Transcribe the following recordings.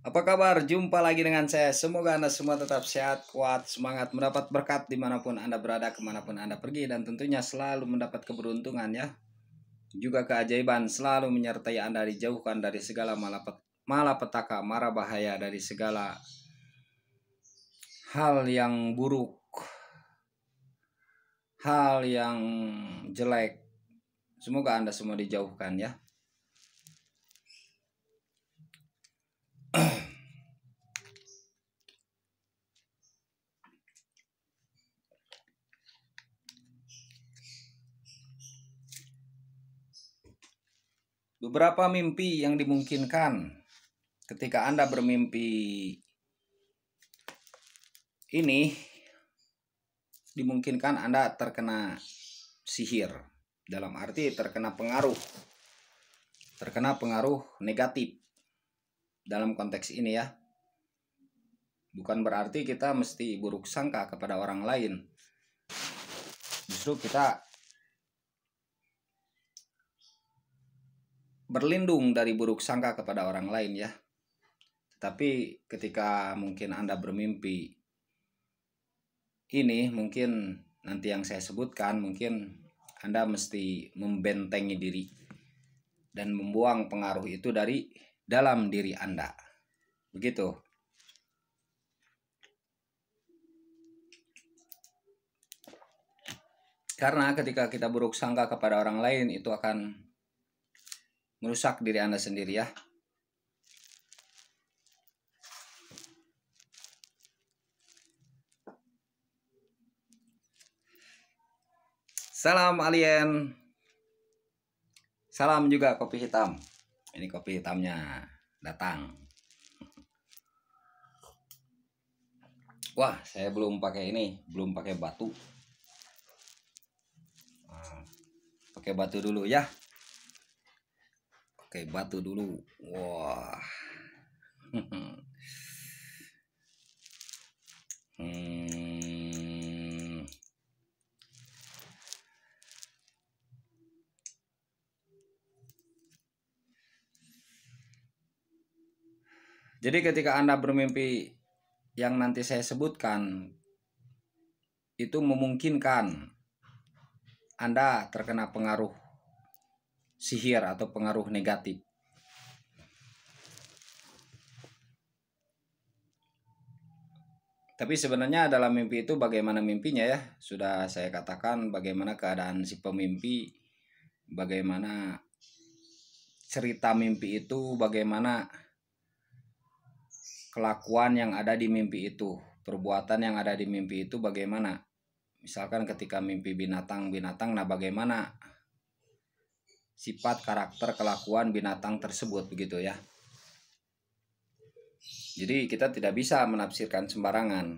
Apa kabar? Jumpa lagi dengan saya. Semoga Anda semua tetap sehat, kuat, semangat, mendapat berkat dimanapun Anda berada, kemanapun Anda pergi, dan tentunya selalu mendapat keberuntungan ya. Juga keajaiban selalu menyertai Anda dijauhkan dari segala malapet malapetaka, mara bahaya, dari segala hal yang buruk, hal yang jelek. Semoga Anda semua dijauhkan ya. Beberapa mimpi yang dimungkinkan ketika Anda bermimpi ini dimungkinkan Anda terkena sihir dalam arti terkena pengaruh terkena pengaruh negatif dalam konteks ini ya bukan berarti kita mesti buruk sangka kepada orang lain justru kita berlindung dari buruk sangka kepada orang lain ya. Tetapi ketika mungkin Anda bermimpi ini mungkin nanti yang saya sebutkan mungkin Anda mesti membentengi diri dan membuang pengaruh itu dari dalam diri Anda. Begitu. Karena ketika kita buruk sangka kepada orang lain itu akan merusak diri Anda sendiri ya. Salam alien. Salam juga kopi hitam. Ini kopi hitamnya datang. Wah, saya belum pakai ini, belum pakai batu. Nah, pakai batu dulu ya pakai batu dulu wah hmm. Jadi ketika Anda bermimpi yang nanti saya sebutkan itu memungkinkan Anda terkena pengaruh sihir atau pengaruh negatif. Tapi sebenarnya dalam mimpi itu bagaimana mimpinya ya? Sudah saya katakan bagaimana keadaan si pemimpi, bagaimana cerita mimpi itu, bagaimana kelakuan yang ada di mimpi itu, perbuatan yang ada di mimpi itu bagaimana? Misalkan ketika mimpi binatang-binatang, nah bagaimana sifat karakter kelakuan binatang tersebut begitu ya. Jadi kita tidak bisa menafsirkan sembarangan.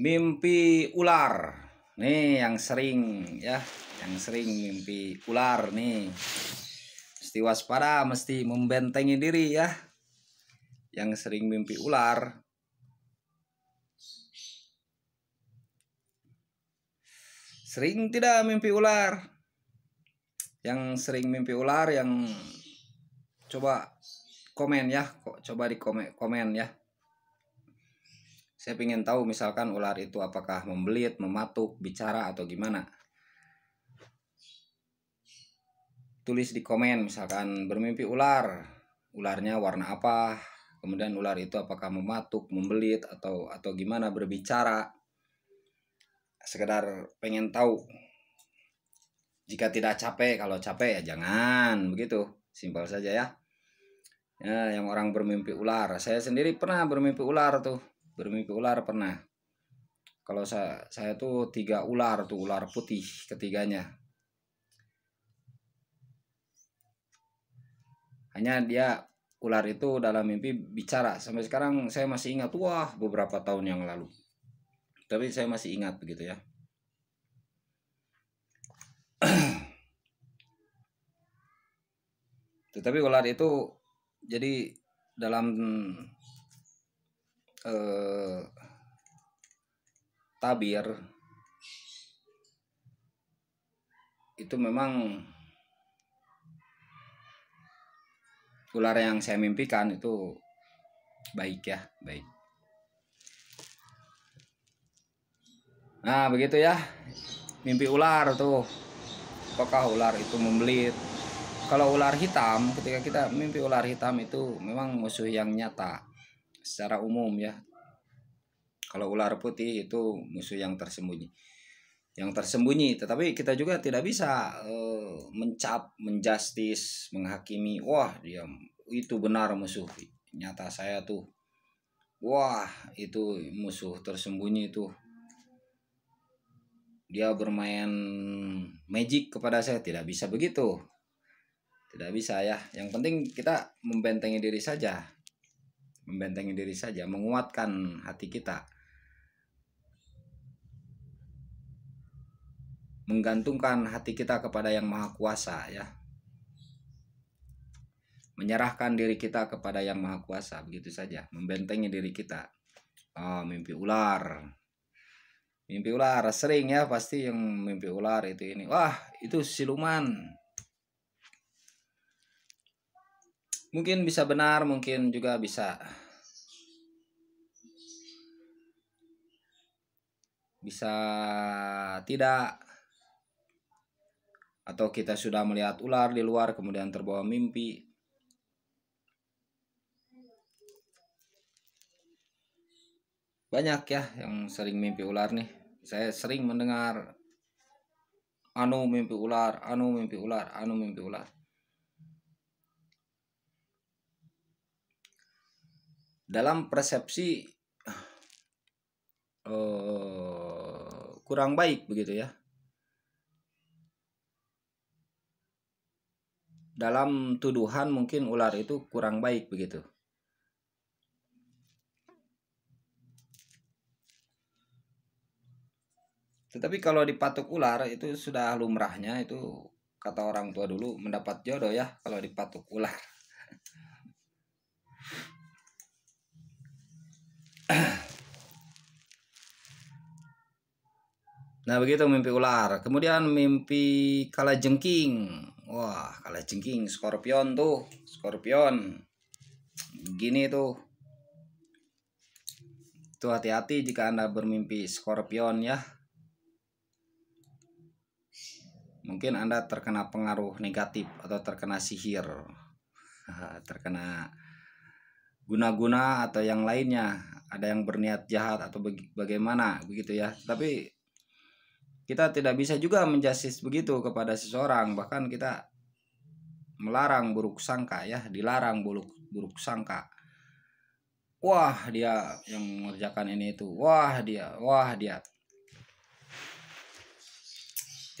Mimpi ular. Nih yang sering ya, yang sering mimpi ular nih. Mesti waspada, mesti membentengi diri ya. Yang sering mimpi ular Sering tidak mimpi ular? Yang sering mimpi ular yang coba komen ya, kok coba di komen, komen ya. Saya ingin tahu misalkan ular itu apakah membelit, mematuk, bicara atau gimana. Tulis di komen misalkan bermimpi ular, ularnya warna apa, kemudian ular itu apakah mematuk, membelit atau atau gimana berbicara sekedar pengen tahu jika tidak capek kalau capek ya jangan begitu simpel saja ya ya yang orang bermimpi ular saya sendiri pernah bermimpi ular tuh bermimpi ular pernah kalau saya saya tuh tiga ular tuh ular putih ketiganya hanya dia ular itu dalam mimpi bicara sampai sekarang saya masih ingat wah beberapa tahun yang lalu tapi saya masih ingat begitu ya tetapi ular itu jadi dalam eh, tabir itu memang ular yang saya mimpikan itu baik ya baik Nah begitu ya Mimpi ular tuh Apakah ular itu membelit Kalau ular hitam ketika kita mimpi ular hitam itu Memang musuh yang nyata Secara umum ya Kalau ular putih itu musuh yang tersembunyi yang tersembunyi tetapi kita juga tidak bisa uh, mencap menjustis menghakimi wah dia itu benar musuh nyata saya tuh wah itu musuh tersembunyi tuh dia bermain magic kepada saya tidak bisa begitu tidak bisa ya yang penting kita membentengi diri saja membentengi diri saja menguatkan hati kita menggantungkan hati kita kepada yang maha kuasa ya menyerahkan diri kita kepada yang maha kuasa begitu saja membentengi diri kita oh, mimpi ular mimpi ular sering ya pasti yang mimpi ular itu ini wah itu siluman mungkin bisa benar mungkin juga bisa bisa tidak atau kita sudah melihat ular di luar kemudian terbawa mimpi banyak ya yang sering mimpi ular nih saya sering mendengar anu mimpi ular, anu mimpi ular, anu mimpi ular. Dalam persepsi uh, kurang baik begitu ya. Dalam tuduhan mungkin ular itu kurang baik begitu. Tetapi kalau dipatuk ular itu sudah lumrahnya itu kata orang tua dulu mendapat jodoh ya kalau dipatuk ular. Nah begitu mimpi ular. Kemudian mimpi kala jengking. Wah kala jengking Scorpion tuh Scorpion. Gini tuh. Tuh hati-hati jika anda bermimpi Scorpion ya. mungkin Anda terkena pengaruh negatif atau terkena sihir, terkena guna-guna atau yang lainnya, ada yang berniat jahat atau bagaimana begitu ya. Tapi kita tidak bisa juga menjustis begitu kepada seseorang, bahkan kita melarang buruk sangka ya, dilarang buruk buruk sangka wah dia yang mengerjakan ini itu wah dia wah dia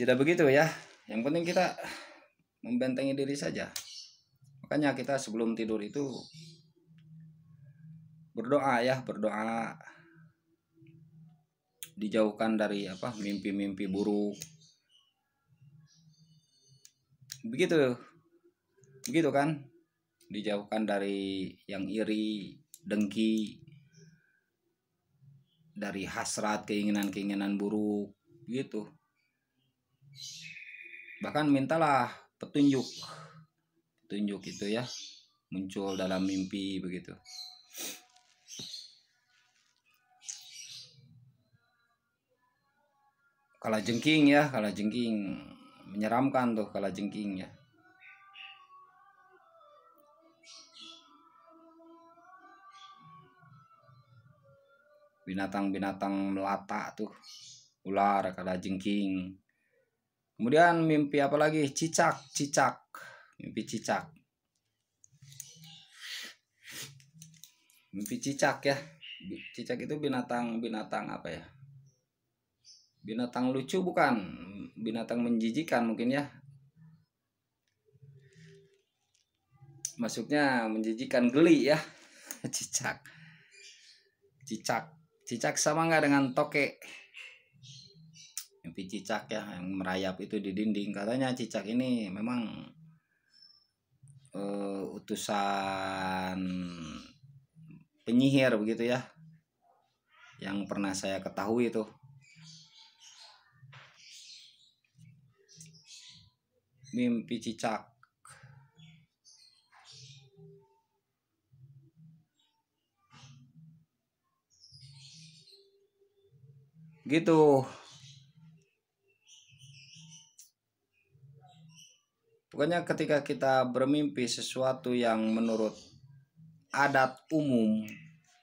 tidak begitu ya. Yang penting kita membentengi diri saja. Makanya kita sebelum tidur itu berdoa ya, berdoa dijauhkan dari apa mimpi-mimpi buruk. Begitu. Begitu kan? Dijauhkan dari yang iri, dengki, dari hasrat, keinginan-keinginan buruk gitu bahkan mintalah petunjuk petunjuk itu ya muncul dalam mimpi begitu kala jengking ya kala jengking menyeramkan tuh kala jengking ya binatang-binatang melata tuh ular kala jengking Kemudian mimpi apa lagi? Cicak, cicak. Mimpi cicak. Mimpi cicak ya. Cicak itu binatang-binatang apa ya? Binatang lucu bukan? Binatang menjijikan mungkin ya. Masuknya menjijikan geli ya. Cicak. Cicak. Cicak sama nggak dengan tokek? mimpi cicak ya yang merayap itu di dinding katanya cicak ini memang uh, utusan penyihir begitu ya yang pernah saya ketahui itu mimpi cicak gitu Pokoknya ketika kita bermimpi sesuatu yang menurut adat umum,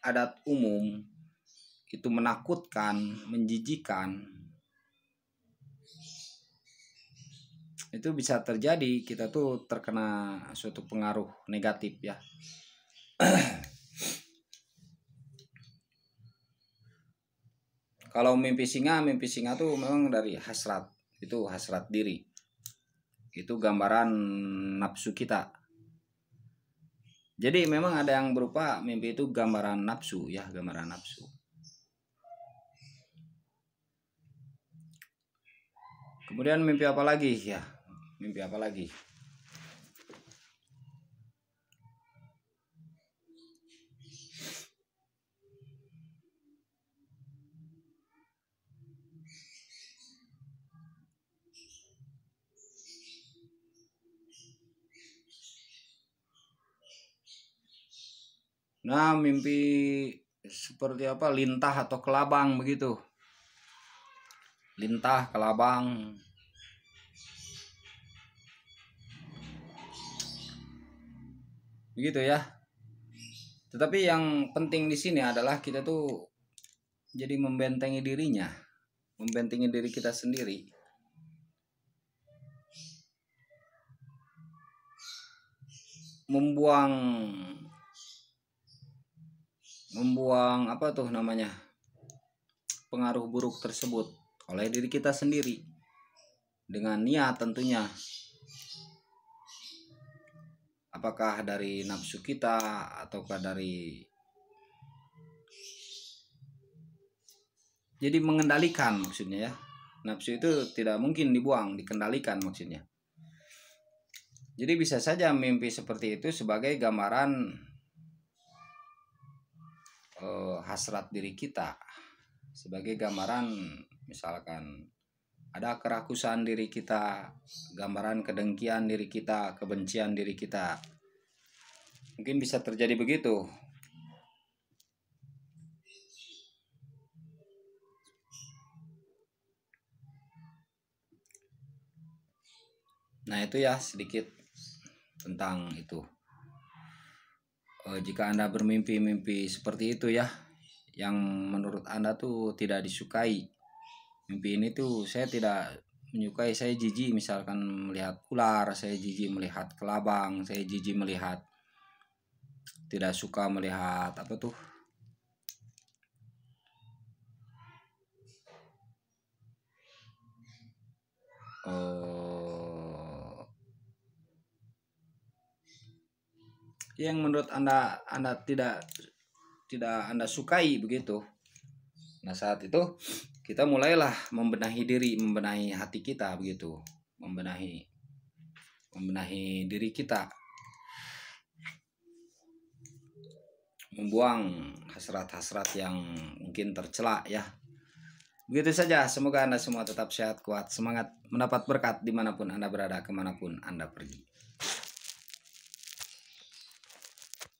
adat umum itu menakutkan, menjijikan. Itu bisa terjadi kita tuh terkena suatu pengaruh negatif ya. Kalau mimpi singa, mimpi singa tuh memang dari hasrat. Itu hasrat diri itu gambaran nafsu kita jadi memang ada yang berupa mimpi itu gambaran nafsu ya gambaran nafsu kemudian mimpi apa lagi ya mimpi apa lagi Nah, mimpi seperti apa? Lintah atau kelabang begitu. Lintah, kelabang. Begitu ya. Tetapi yang penting di sini adalah kita tuh jadi membentengi dirinya, membentengi diri kita sendiri. Membuang membuang apa tuh namanya pengaruh buruk tersebut oleh diri kita sendiri dengan niat tentunya apakah dari nafsu kita ataukah dari jadi mengendalikan maksudnya ya nafsu itu tidak mungkin dibuang dikendalikan maksudnya jadi bisa saja mimpi seperti itu sebagai gambaran eh, hasrat diri kita sebagai gambaran misalkan ada kerakusan diri kita, gambaran kedengkian diri kita, kebencian diri kita. Mungkin bisa terjadi begitu. Nah, itu ya sedikit tentang itu. Eh, jika Anda bermimpi-mimpi seperti itu ya yang menurut Anda tuh tidak disukai. Mimpi ini tuh saya tidak menyukai, saya jijik misalkan melihat ular, saya jijik melihat kelabang, saya jijik melihat tidak suka melihat apa tuh uh, yang menurut anda anda tidak tidak anda sukai begitu nah saat itu kita mulailah membenahi diri membenahi hati kita begitu membenahi membenahi diri kita membuang hasrat-hasrat yang mungkin tercela ya begitu saja semoga anda semua tetap sehat kuat semangat mendapat berkat dimanapun anda berada kemanapun anda pergi